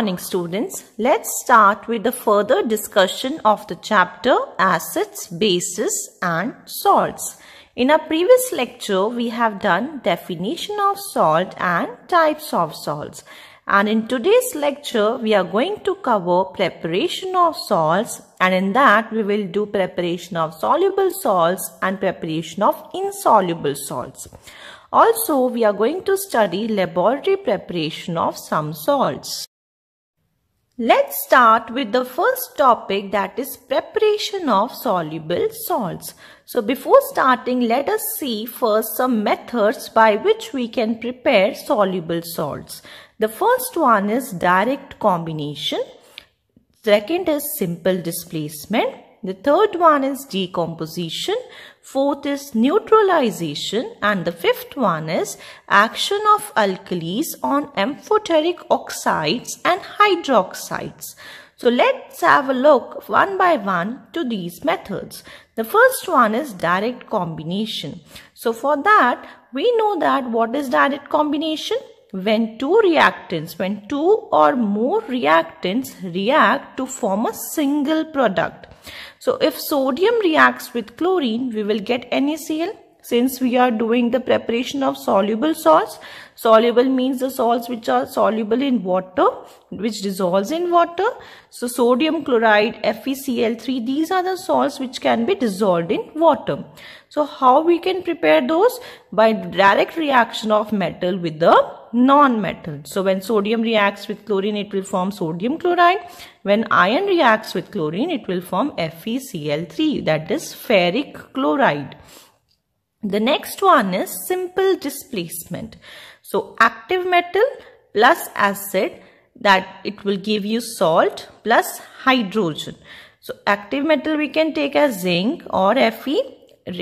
morning students. Let's start with the further discussion of the chapter Acids, Bases and Salts. In our previous lecture, we have done definition of salt and types of salts. And in today's lecture, we are going to cover preparation of salts and in that we will do preparation of soluble salts and preparation of insoluble salts. Also, we are going to study laboratory preparation of some salts. Let's start with the first topic that is preparation of soluble salts. So before starting, let us see first some methods by which we can prepare soluble salts. The first one is direct combination. Second is simple displacement. The third one is decomposition. Fourth is neutralization. And the fifth one is action of alkalis on amphoteric oxides and hydroxides. So let's have a look one by one to these methods. The first one is direct combination. So for that, we know that what is direct combination? When two reactants, when two or more reactants react to form a single product. So if sodium reacts with chlorine, we will get NaCl since we are doing the preparation of soluble salts soluble means the salts which are soluble in water which dissolves in water so sodium chloride FeCl3 these are the salts which can be dissolved in water so how we can prepare those by direct reaction of metal with the non-metal so when sodium reacts with chlorine it will form sodium chloride when iron reacts with chlorine it will form FeCl3 that is ferric chloride the next one is simple displacement. So active metal plus acid that it will give you salt plus hydrogen. So active metal we can take as zinc or Fe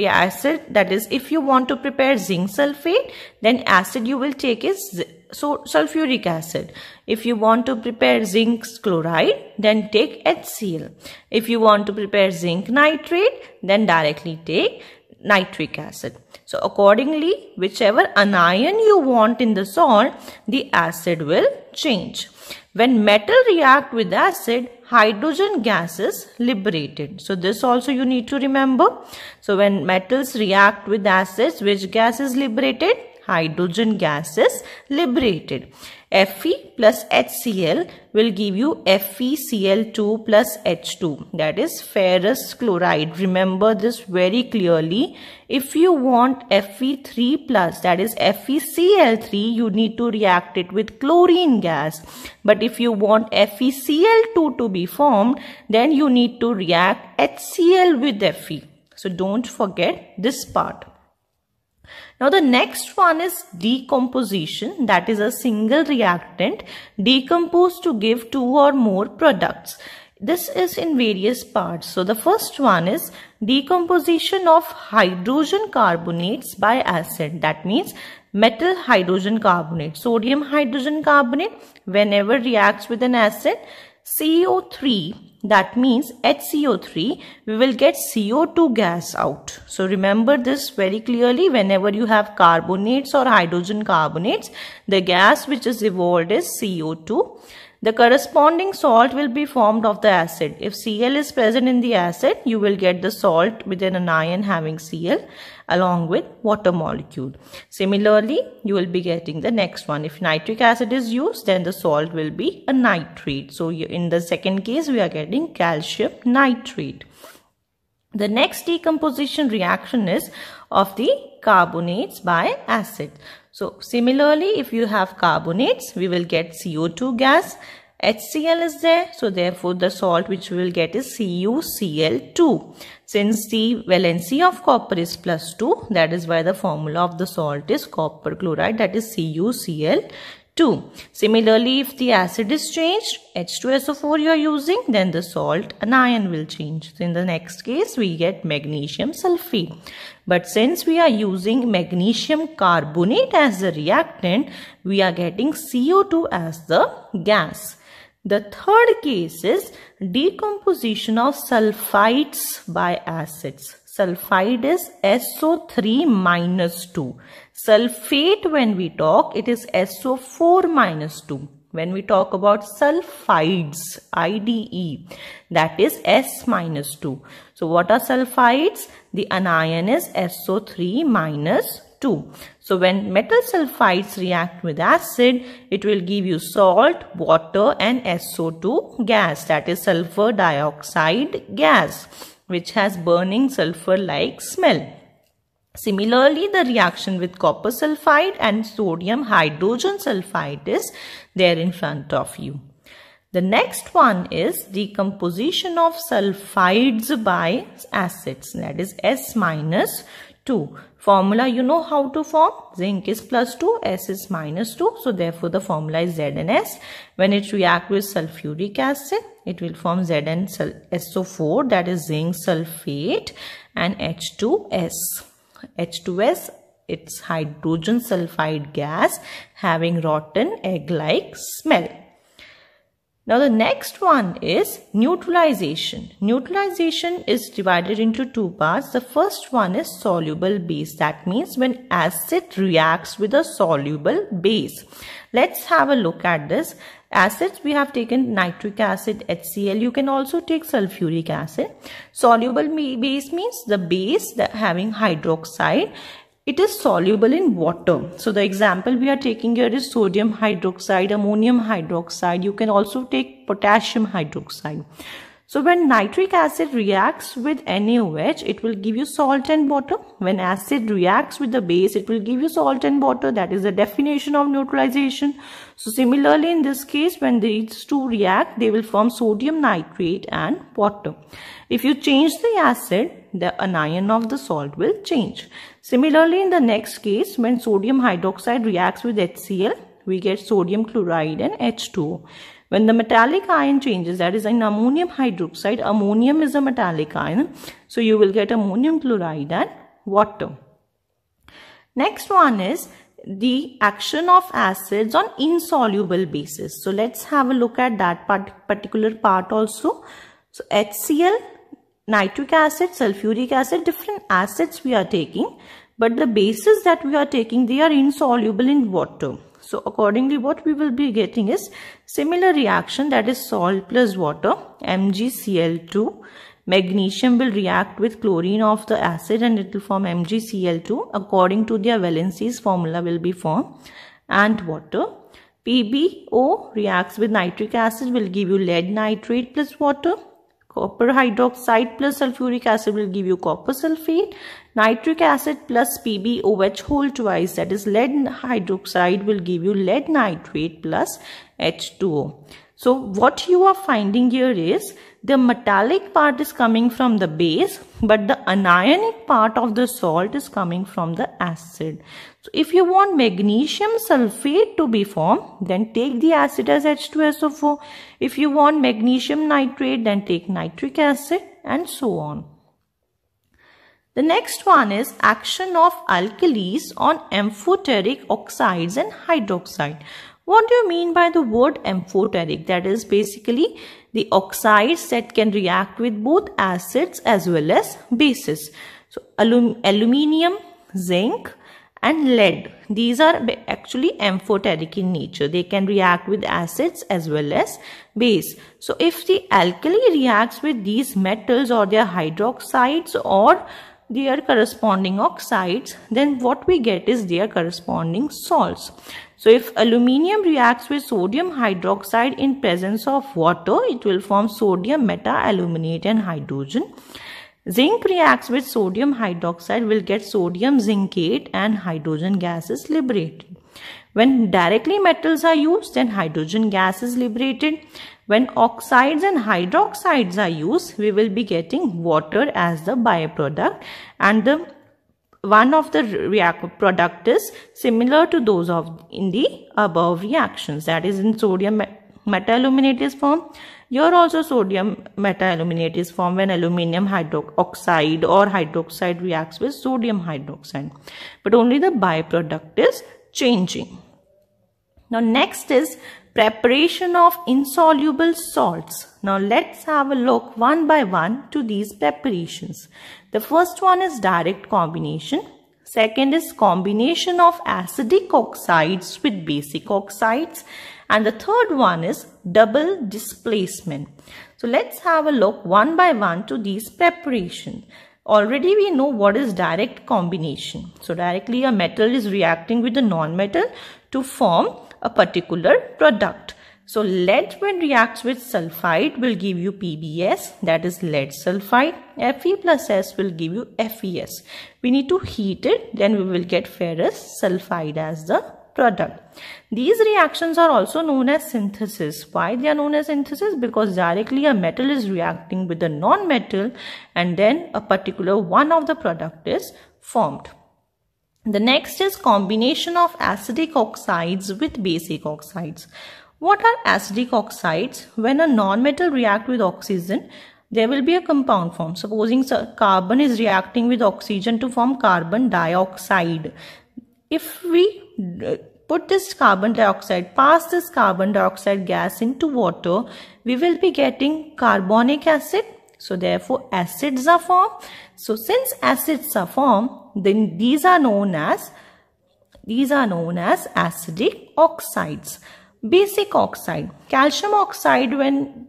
acid that is if you want to prepare zinc sulfate then acid you will take is so sulfuric acid. If you want to prepare zinc chloride, then take HCl. If you want to prepare zinc nitrate, then directly take nitric acid. So accordingly, whichever anion you want in the salt, the acid will change. When metal react with acid, hydrogen gas is liberated. So this also you need to remember. So when metals react with acids, which gas is liberated? Hydrogen gas is liberated. Fe plus HCl will give you FeCl2 plus H2 that is ferrous chloride. Remember this very clearly. If you want Fe3 plus that is FeCl3 you need to react it with chlorine gas. But if you want FeCl2 to be formed then you need to react HCl with Fe. So don't forget this part. Now the next one is decomposition that is a single reactant decomposed to give two or more products. This is in various parts. So the first one is decomposition of hydrogen carbonates by acid. That means metal hydrogen carbonate, sodium hydrogen carbonate whenever reacts with an acid CO3 that means HCO3 we will get CO2 gas out. So remember this very clearly whenever you have carbonates or hydrogen carbonates the gas which is evolved is CO2 the corresponding salt will be formed of the acid. If Cl is present in the acid, you will get the salt within an ion having Cl along with water molecule. Similarly, you will be getting the next one. If nitric acid is used, then the salt will be a nitrate. So in the second case, we are getting calcium nitrate. The next decomposition reaction is of the carbonates by acid. So similarly, if you have carbonates, we will get CO2 gas. HCl is there, so therefore the salt which we will get is CuCl2. Since the valency of copper is plus 2, that is why the formula of the salt is copper chloride, that is CuCl2. 2. Similarly, if the acid is changed, H2SO4 you are using, then the salt anion will change. So in the next case, we get magnesium sulfate. But since we are using magnesium carbonate as the reactant, we are getting CO2 as the gas. The third case is decomposition of sulfides by acids. Sulfide is SO3 minus 2. Sulfate when we talk, it is SO4 minus 2. When we talk about sulfides, IDE, that is S minus 2. So what are sulfides? The anion is SO3 minus 2. So when metal sulfides react with acid, it will give you salt, water and SO2 gas that is sulfur dioxide gas which has burning sulfur like smell. Similarly, the reaction with copper sulfide and sodium hydrogen sulfide is there in front of you. The next one is decomposition of sulfides by acids that is S minus 2. Formula you know how to form. Zinc is plus 2, S is minus 2. So therefore the formula is ZnS. When it reacts with sulfuric acid, it will form ZnSO4 that is zinc sulfate and H2S. H2S, it's hydrogen sulfide gas having rotten egg-like smell. Now the next one is neutralization. Neutralization is divided into two parts. The first one is soluble base. That means when acid reacts with a soluble base. Let's have a look at this acids we have taken nitric acid HCl you can also take sulfuric acid soluble base means the base that having hydroxide it is soluble in water so the example we are taking here is sodium hydroxide ammonium hydroxide you can also take potassium hydroxide so when nitric acid reacts with NaOH, it will give you salt and water. When acid reacts with the base, it will give you salt and water. That is the definition of neutralization. So similarly, in this case, when these two react, they will form sodium nitrate and water. If you change the acid, the anion of the salt will change. Similarly, in the next case, when sodium hydroxide reacts with HCl, we get sodium chloride and H2O. When the metallic ion changes, that is in ammonium hydroxide, ammonium is a metallic ion. So you will get ammonium chloride and water. Next one is the action of acids on insoluble bases. So let's have a look at that part, particular part also. So HCl, nitric acid, sulfuric acid, different acids we are taking. But the bases that we are taking, they are insoluble in water. So accordingly what we will be getting is similar reaction that is salt plus water MgCl2 magnesium will react with chlorine of the acid and it will form MgCl2 according to their valencies formula will be formed and water PbO reacts with nitric acid will give you lead nitrate plus water copper hydroxide plus sulfuric acid will give you copper sulfate Nitric acid plus PbOH whole twice that is lead hydroxide will give you lead nitrate plus H2O. So what you are finding here is the metallic part is coming from the base but the anionic part of the salt is coming from the acid. So if you want magnesium sulfate to be formed then take the acid as H2SO4. If you want magnesium nitrate then take nitric acid and so on. The next one is action of alkalis on amphoteric oxides and hydroxide. What do you mean by the word amphoteric? That is basically the oxides that can react with both acids as well as bases. So alum aluminium, zinc and lead. These are actually amphoteric in nature. They can react with acids as well as base. So if the alkali reacts with these metals or their hydroxides or their corresponding oxides, then what we get is their corresponding salts. So if aluminium reacts with sodium hydroxide in presence of water, it will form sodium metaaluminate and hydrogen. Zinc reacts with sodium hydroxide will get sodium zincate and hydrogen gas is liberated. When directly metals are used, then hydrogen gas is liberated. When oxides and hydroxides are used, we will be getting water as the byproduct and the one of the react product is similar to those of in the above reactions that is in sodium metaluminate is formed. Here also sodium metaluminate is formed when aluminium hydroxide or hydroxide reacts with sodium hydroxide. But only the byproduct is changing. Now next is Preparation of insoluble salts. Now let's have a look one by one to these preparations. The first one is direct combination. Second is combination of acidic oxides with basic oxides. And the third one is double displacement. So let's have a look one by one to these preparations already we know what is direct combination. So directly a metal is reacting with a non-metal to form a particular product. So lead when reacts with sulfide will give you PbS that is lead sulfide. Fe plus S will give you FeS. We need to heat it then we will get ferrous sulfide as the product. These reactions are also known as synthesis. Why they are known as synthesis? Because directly a metal is reacting with a non-metal and then a particular one of the product is formed. The next is combination of acidic oxides with basic oxides. What are acidic oxides? When a non-metal react with oxygen, there will be a compound form. Supposing carbon is reacting with oxygen to form carbon dioxide. If we uh, put this carbon dioxide, pass this carbon dioxide gas into water, we will be getting carbonic acid. So therefore acids are formed. So since acids are formed, then these are known as these are known as acidic oxides. Basic oxide, calcium oxide when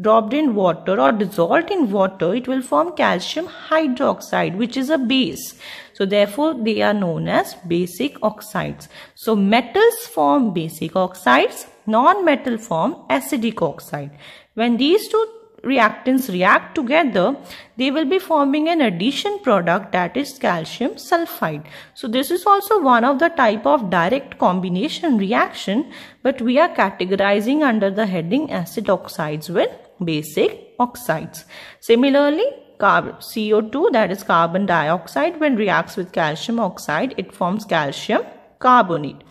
dropped in water or dissolved in water, it will form calcium hydroxide, which is a base. So therefore, they are known as basic oxides. So metals form basic oxides, non-metal form acidic oxide. When these two reactants react together, they will be forming an addition product that is calcium sulfide. So this is also one of the type of direct combination reaction, but we are categorizing under the heading acid oxides with basic oxides. Similarly, CO2 that is carbon dioxide when reacts with calcium oxide, it forms calcium carbonate.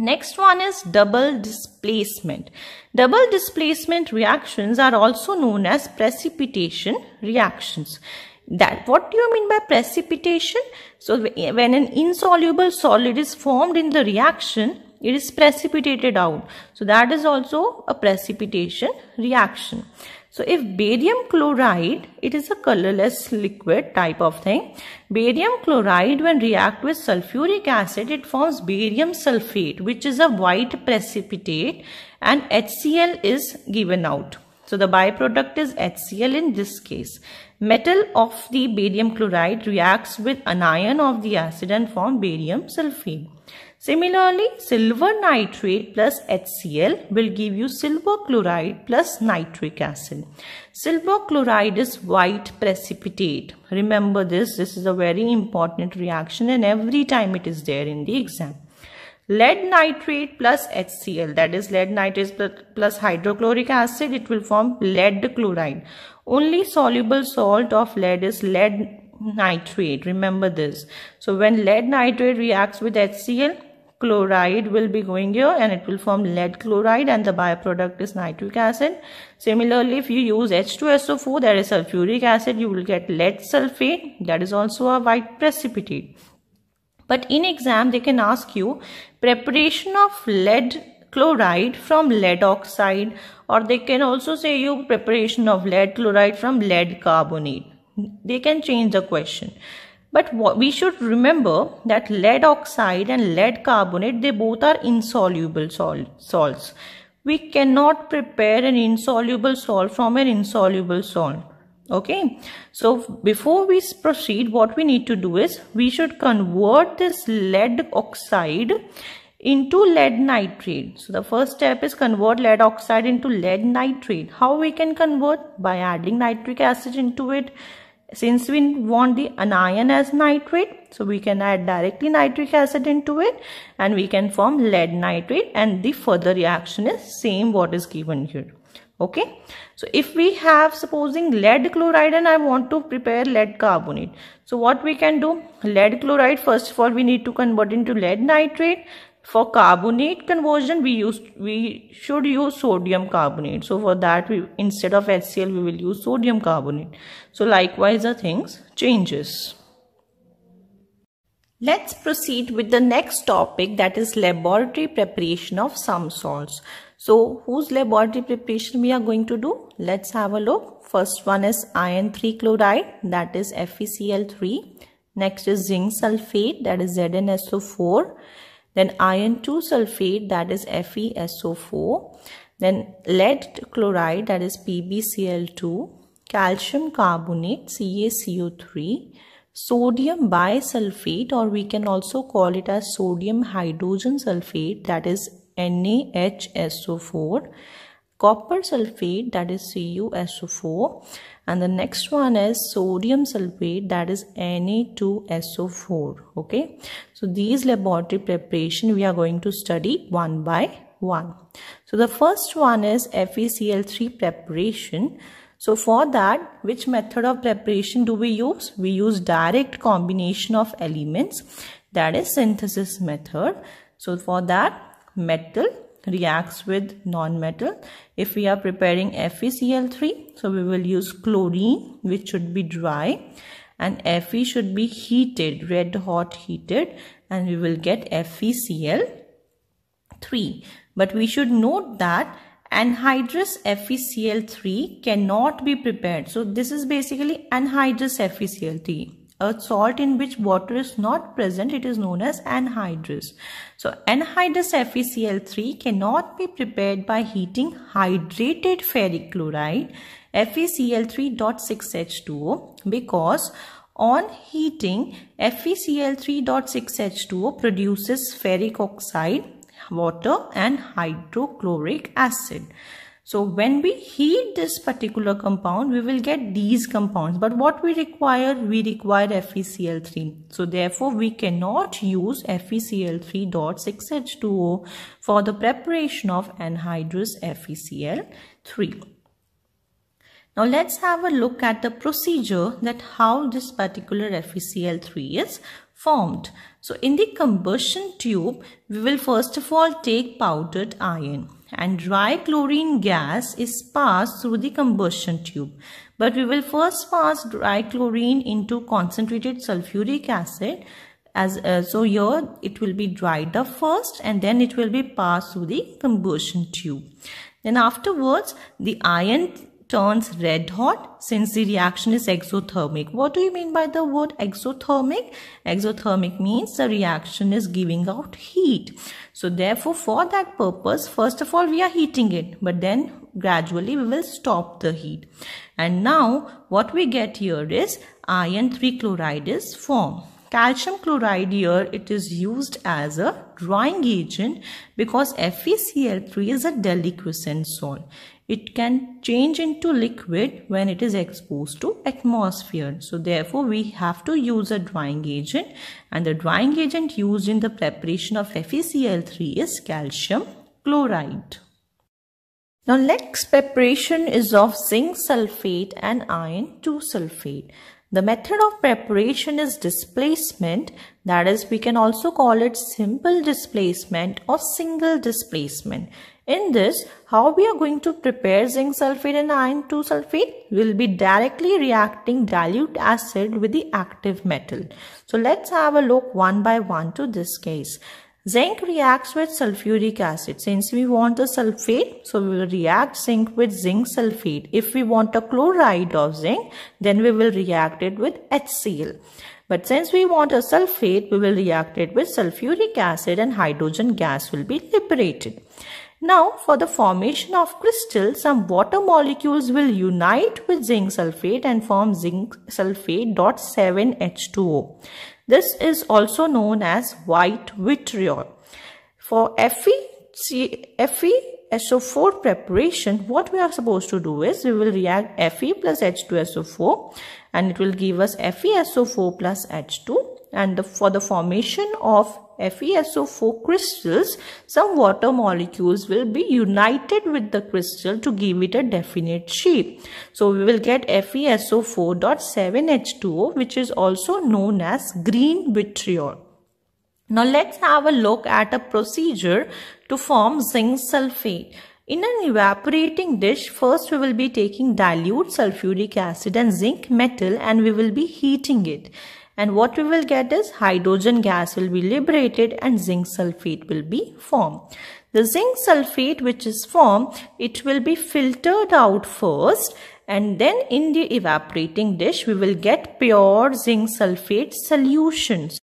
Next one is double displacement. Double displacement reactions are also known as precipitation reactions. That what do you mean by precipitation? So when an insoluble solid is formed in the reaction, it is precipitated out. So that is also a precipitation reaction. So if barium chloride, it is a colorless liquid type of thing. Barium chloride when react with sulfuric acid, it forms barium sulfate which is a white precipitate and HCl is given out. So the byproduct is HCl in this case. Metal of the barium chloride reacts with anion of the acid and form barium sulfate. Similarly, silver nitrate plus HCl will give you silver chloride plus nitric acid. Silver chloride is white precipitate. Remember this, this is a very important reaction and every time it is there in the exam. Lead nitrate plus HCl that is lead nitrate plus hydrochloric acid it will form lead chloride. Only soluble salt of lead is lead nitrate remember this. So when lead nitrate reacts with HCl chloride will be going here and it will form lead chloride and the byproduct is nitric acid. Similarly, if you use H2SO4, that is sulfuric acid, you will get lead sulfate, that is also a white precipitate. But in exam, they can ask you preparation of lead chloride from lead oxide or they can also say you preparation of lead chloride from lead carbonate. They can change the question. But we should remember that lead oxide and lead carbonate, they both are insoluble sol salts. We cannot prepare an insoluble salt from an insoluble salt. Okay, so before we proceed, what we need to do is we should convert this lead oxide into lead nitrate. So the first step is convert lead oxide into lead nitrate. How we can convert? By adding nitric acid into it since we want the anion as nitrate, so we can add directly nitric acid into it and we can form lead nitrate and the further reaction is same what is given here. Okay, so if we have supposing lead chloride and I want to prepare lead carbonate. So what we can do, lead chloride first of all we need to convert into lead nitrate for carbonate conversion we used we should use sodium carbonate so for that we instead of HCl we will use sodium carbonate so likewise the things changes let's proceed with the next topic that is laboratory preparation of some salts so whose laboratory preparation we are going to do let's have a look first one is iron 3 chloride that is FeCl3 next is zinc sulfate that is ZnSO4 then iron 2 sulfate that is FeSO4. Then lead chloride that is PbCl2. Calcium carbonate CaCO3. Sodium bisulfate or we can also call it as sodium hydrogen sulfate that is NaHSO4. Copper sulfate that is CuSO4 and the next one is sodium sulfate that is Na2SO4 okay so these laboratory preparation we are going to study one by one so the first one is FeCl3 preparation so for that, which method of preparation do we use? We use direct combination of elements that is synthesis method. So for that, metal reacts with non-metal. If we are preparing FeCl3, so we will use chlorine which should be dry and Fe should be heated, red hot heated and we will get FeCl3. But we should note that anhydrous FeCl3 cannot be prepared. So this is basically anhydrous FeCl3 a salt in which water is not present, it is known as anhydrous. So anhydrous FeCl3 cannot be prepared by heating hydrated ferric chloride FeCl3.6H2O because on heating FeCl3.6H2O produces ferric oxide, water and hydrochloric acid. So when we heat this particular compound, we will get these compounds. But what we require, we require FeCl3. So therefore, we cannot use FeCl3.6H2O for the preparation of anhydrous FeCl3. Now let's have a look at the procedure that how this particular FeCl3 is formed. So in the combustion tube, we will first of all take powdered iron and dry chlorine gas is passed through the combustion tube. But we will first pass dry chlorine into concentrated sulfuric acid as uh, so here it will be dried up first and then it will be passed through the combustion tube. Then afterwards the iron turns red hot since the reaction is exothermic. What do you mean by the word exothermic? Exothermic means the reaction is giving out heat. So therefore for that purpose first of all we are heating it but then gradually we will stop the heat. And now what we get here is iron 3 chloride is formed calcium chloride here it is used as a drying agent because FeCl3 is a deliquescent salt. It can change into liquid when it is exposed to atmosphere. So therefore we have to use a drying agent and the drying agent used in the preparation of FeCl3 is calcium chloride. Now next preparation is of zinc sulfate and iron 2 sulfate. The method of preparation is displacement that is we can also call it simple displacement or single displacement. In this how we are going to prepare zinc sulfate and iron 2 sulfate will be directly reacting dilute acid with the active metal. So let's have a look one by one to this case. Zinc reacts with sulfuric acid. Since we want the sulfate, so we will react zinc with zinc sulfate. If we want a chloride of zinc, then we will react it with HCl. But since we want a sulfate, we will react it with sulfuric acid and hydrogen gas will be liberated. Now, for the formation of crystal, some water molecules will unite with zinc sulfate and form zinc sulfate 7 h 20 this is also known as white vitriol. For Fe FeSO4 preparation, what we are supposed to do is we will react Fe plus H2SO4 and it will give us FeSO4 plus H2 and the, for the formation of FeSO4 crystals, some water molecules will be united with the crystal to give it a definite shape. So we will get FeSO4.7H2O which is also known as green vitriol. Now let's have a look at a procedure to form zinc sulfate. In an evaporating dish, first we will be taking dilute sulfuric acid and zinc metal and we will be heating it and what we will get is hydrogen gas will be liberated and zinc sulfate will be formed. The zinc sulfate which is formed, it will be filtered out first and then in the evaporating dish we will get pure zinc sulfate solutions.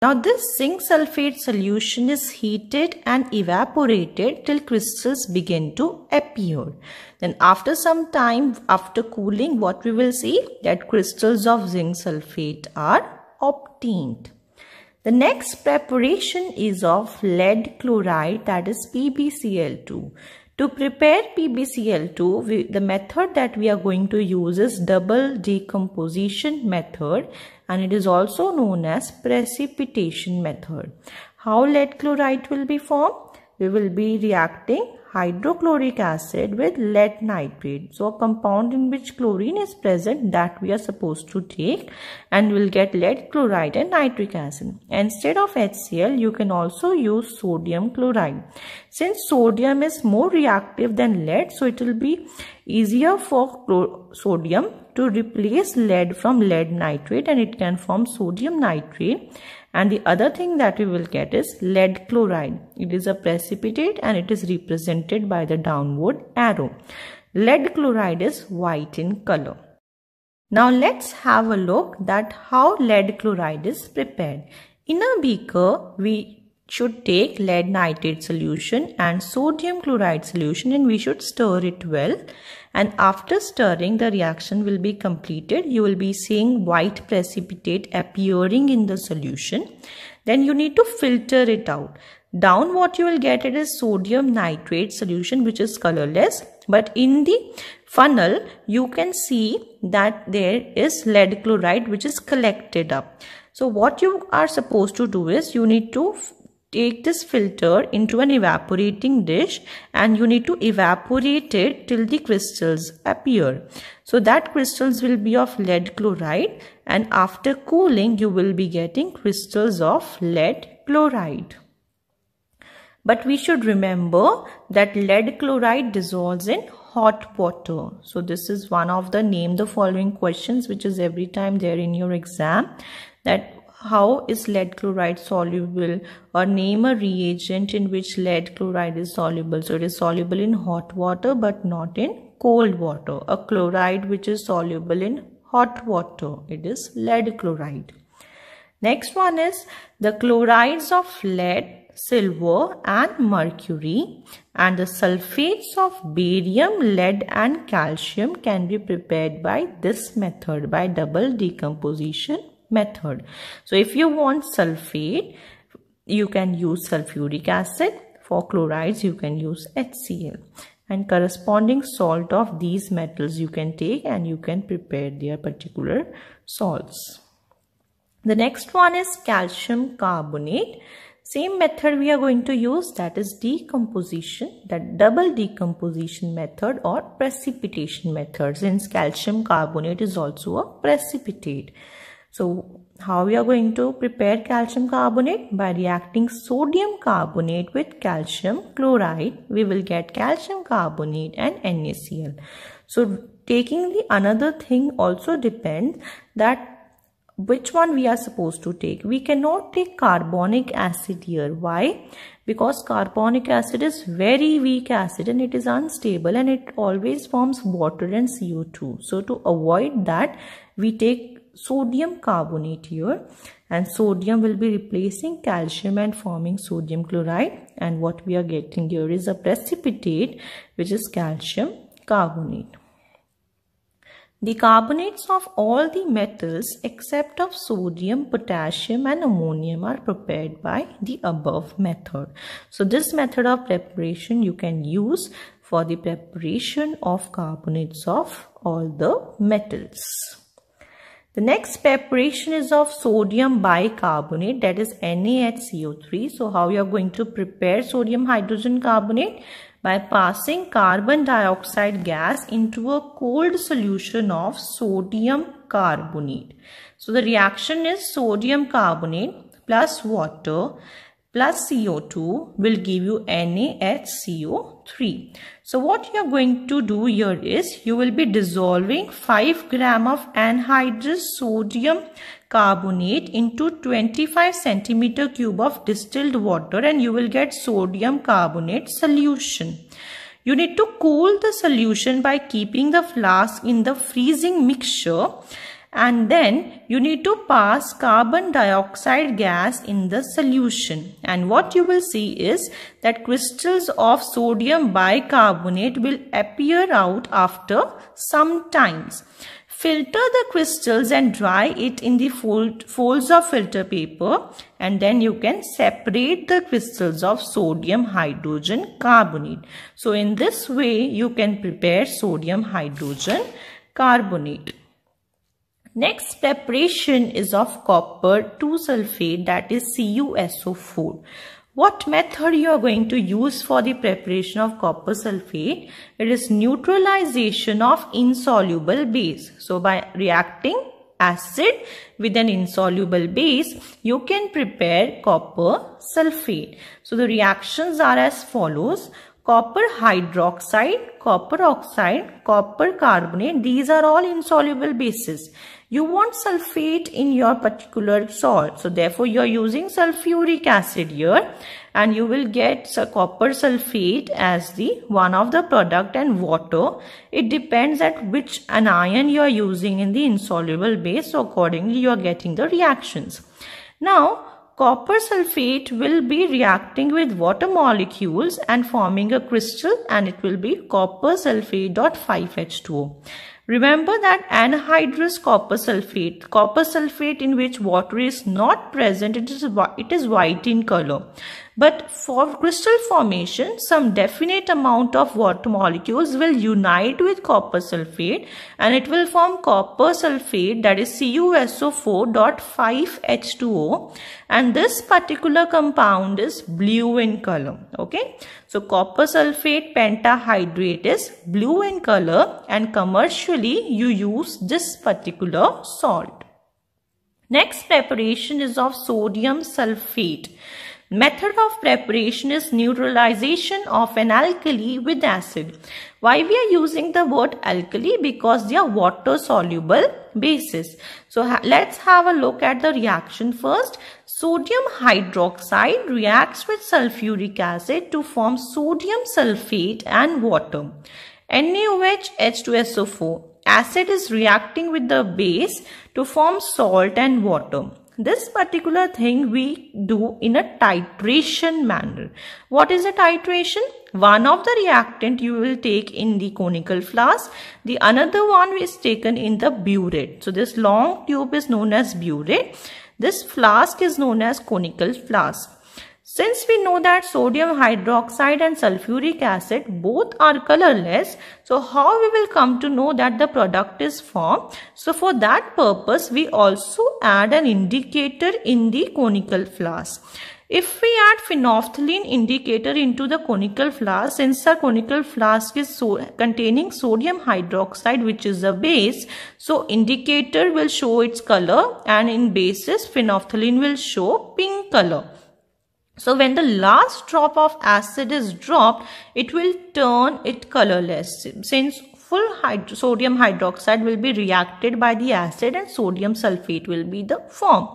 Now this zinc sulfate solution is heated and evaporated till crystals begin to appear. Then after some time, after cooling, what we will see? That crystals of zinc sulfate are obtained. The next preparation is of lead chloride that is PbCl2. To prepare PbCl2, we, the method that we are going to use is double decomposition method and it is also known as precipitation method. How lead chloride will be formed? We will be reacting hydrochloric acid with lead nitrate. So a compound in which chlorine is present that we are supposed to take and we'll get lead chloride and nitric acid. Instead of HCl you can also use sodium chloride. Since sodium is more reactive than lead so it will be easier for sodium to replace lead from lead nitrate and it can form sodium nitrate and the other thing that we will get is lead chloride. It is a precipitate and it is represented by the downward arrow. Lead chloride is white in color. Now let's have a look that how lead chloride is prepared. In a beaker, we should take lead nitrate solution and sodium chloride solution and we should stir it well and after stirring the reaction will be completed you will be seeing white precipitate appearing in the solution then you need to filter it out down what you will get it is sodium nitrate solution which is colorless but in the funnel you can see that there is lead chloride which is collected up so what you are supposed to do is you need to take this filter into an evaporating dish and you need to evaporate it till the crystals appear. So that crystals will be of lead chloride and after cooling you will be getting crystals of lead chloride. But we should remember that lead chloride dissolves in hot water. So this is one of the name the following questions which is every time there in your exam that how is lead chloride soluble or name a reagent in which lead chloride is soluble so it is soluble in hot water but not in cold water a chloride which is soluble in hot water it is lead chloride next one is the chlorides of lead silver and mercury and the sulfates of barium, lead and calcium can be prepared by this method by double decomposition method. So if you want sulfate, you can use sulfuric acid. For chlorides, you can use HCl. And corresponding salt of these metals you can take and you can prepare their particular salts. The next one is calcium carbonate. Same method we are going to use that is decomposition, that double decomposition method or precipitation methods. since calcium carbonate is also a precipitate. So how we are going to prepare calcium carbonate? By reacting sodium carbonate with calcium chloride, we will get calcium carbonate and NaCl. So taking the another thing also depends that which one we are supposed to take we cannot take carbonic acid here why because carbonic acid is very weak acid and it is unstable and it always forms water and co2 so to avoid that we take sodium carbonate here and sodium will be replacing calcium and forming sodium chloride and what we are getting here is a precipitate which is calcium carbonate. The carbonates of all the metals except of sodium, potassium and ammonium are prepared by the above method. So this method of preparation you can use for the preparation of carbonates of all the metals. The next preparation is of sodium bicarbonate that is NaHCO3. So how you are going to prepare sodium hydrogen carbonate? By passing carbon dioxide gas into a cold solution of sodium carbonate. So the reaction is sodium carbonate plus water plus CO2 will give you NaHCO3. So what you're going to do here is you will be dissolving 5 gram of anhydrous sodium carbonate into 25 centimeter cube of distilled water and you will get sodium carbonate solution. You need to cool the solution by keeping the flask in the freezing mixture and then you need to pass carbon dioxide gas in the solution and what you will see is that crystals of sodium bicarbonate will appear out after some times. Filter the crystals and dry it in the fold, folds of filter paper and then you can separate the crystals of sodium hydrogen carbonate. So in this way you can prepare sodium hydrogen carbonate. Next preparation is of copper 2 sulfate that is CuSO4. What method you are going to use for the preparation of copper sulfate? It is neutralization of insoluble base. So by reacting acid with an insoluble base, you can prepare copper sulfate. So the reactions are as follows copper hydroxide, copper oxide, copper carbonate, these are all insoluble bases you want sulfate in your particular salt. So therefore you are using sulfuric acid here and you will get copper sulfate as the one of the product and water. It depends at which anion you are using in the insoluble base. So accordingly you are getting the reactions. Now copper sulfate will be reacting with water molecules and forming a crystal and it will be copper sulfate.5H2O. Remember that anhydrous copper sulfate, copper sulfate in which water is not present, it is, it is white in color. But for crystal formation, some definite amount of water molecules will unite with copper sulfate and it will form copper sulfate that is CuSO4.5H2O and this particular compound is blue in color. Okay. So copper sulfate pentahydrate is blue in color and commercially you use this particular salt. Next preparation is of sodium sulfate. Method of preparation is neutralization of an alkali with acid. Why we are using the word alkali? Because they are water soluble bases. So ha let's have a look at the reaction first. Sodium hydroxide reacts with sulfuric acid to form sodium sulfate and water. NaOH H2SO4. Acid is reacting with the base to form salt and water this particular thing we do in a titration manner. What is a titration? One of the reactant you will take in the conical flask. The another one is taken in the burette. So this long tube is known as burette. This flask is known as conical flask. Since we know that sodium hydroxide and sulfuric acid both are colorless, so how we will come to know that the product is formed? So for that purpose, we also add an indicator in the conical flask. If we add phenolphthalein indicator into the conical flask, since the conical flask is so, containing sodium hydroxide which is a base, so indicator will show its color and in bases phenolphthalein will show pink color. So when the last drop of acid is dropped, it will turn it colorless since full hydro sodium hydroxide will be reacted by the acid and sodium sulfate will be the form.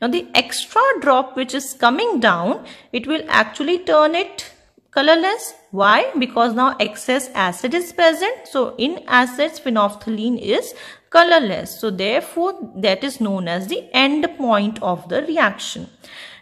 Now the extra drop which is coming down, it will actually turn it colorless. Why? Because now excess acid is present. So in acids, phenolphthalein is colorless. So therefore that is known as the end point of the reaction.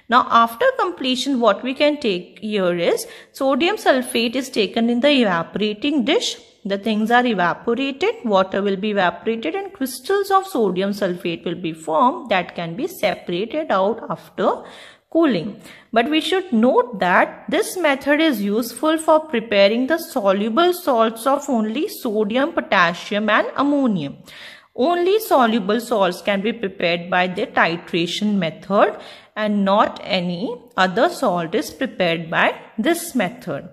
Now after completion what we can take here is sodium sulfate is taken in the evaporating dish. The things are evaporated, water will be evaporated and crystals of sodium sulfate will be formed that can be separated out after cooling. But we should note that this method is useful for preparing the soluble salts of only sodium, potassium and ammonium. Only soluble salts can be prepared by the titration method and not any other salt is prepared by this method.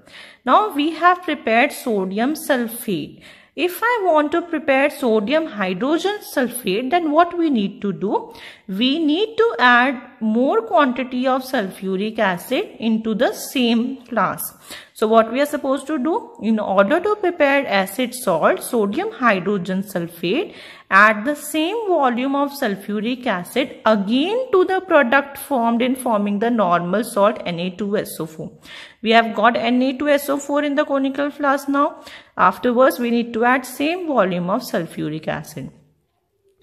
Now we have prepared sodium sulfate if I want to prepare sodium hydrogen sulfate, then what we need to do? We need to add more quantity of sulfuric acid into the same class. So what we are supposed to do? In order to prepare acid salt, sodium hydrogen sulfate, add the same volume of sulfuric acid again to the product formed in forming the normal salt Na2SO4. We have got Na2SO4 in the conical flask now. Afterwards, we need to add same volume of sulfuric acid.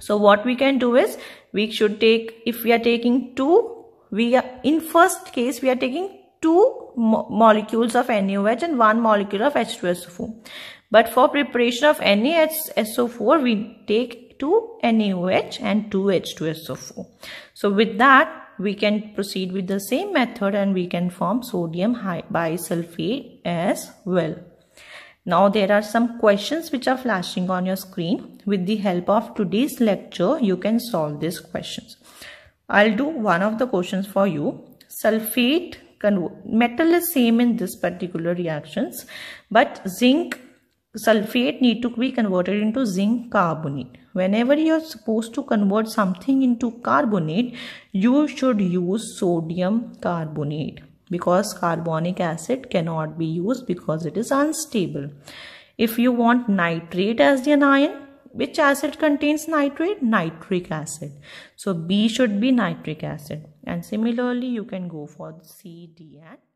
So what we can do is, we should take, if we are taking 2, we are, in first case, we are taking 2 mo molecules of NaOH and 1 molecule of H2SO4. But for preparation of NaHSO4, we take 2 NaOH and 2 H2SO4. So with that, we can proceed with the same method and we can form sodium bisulfate as well. Now there are some questions which are flashing on your screen. With the help of today's lecture, you can solve these questions. I'll do one of the questions for you. Sulfate metal is same in this particular reactions but zinc sulfate need to be converted into zinc carbonate whenever you are supposed to convert something into carbonate you should use sodium carbonate because carbonic acid cannot be used because it is unstable. If you want nitrate as the anion, which acid contains nitrate? Nitric acid. So B should be nitric acid. And similarly, you can go for C, D and